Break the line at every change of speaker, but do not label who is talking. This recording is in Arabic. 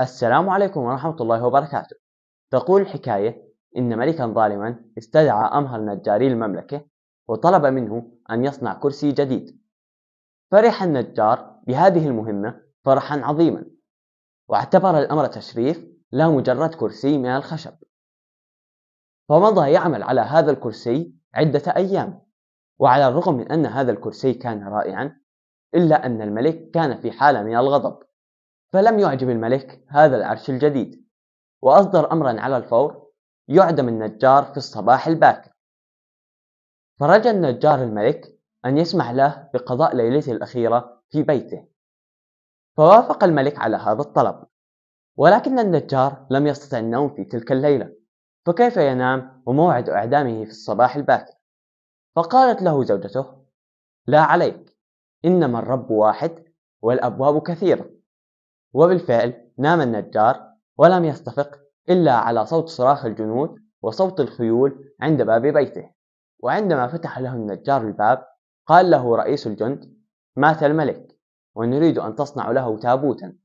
السلام عليكم ورحمة الله وبركاته تقول الحكاية إن ملكا ظالما استدعى أمهر نجاري المملكة وطلب منه أن يصنع كرسي جديد فرح النجار بهذه المهمة فرحا عظيما واعتبر الأمر تشريف لا مجرد كرسي من الخشب فمضى يعمل على هذا الكرسي عدة أيام وعلى الرغم من أن هذا الكرسي كان رائعا إلا أن الملك كان في حالة من الغضب فلم يعجب الملك هذا العرش الجديد وأصدر أمرا على الفور يعدم النجار في الصباح الباكر فرجى النجار الملك أن يسمح له بقضاء ليلته الأخيرة في بيته فوافق الملك على هذا الطلب ولكن النجار لم يستطع النوم في تلك الليلة فكيف ينام وموعد إعدامه في الصباح الباكر فقالت له زوجته لا عليك إنما الرب واحد والأبواب كثيرة وبالفعل نام النجار ولم يستفق إلا على صوت صراخ الجنود وصوت الخيول عند باب بيته وعندما فتح له النجار الباب قال له رئيس الجند مات الملك ونريد أن تصنع له تابوتا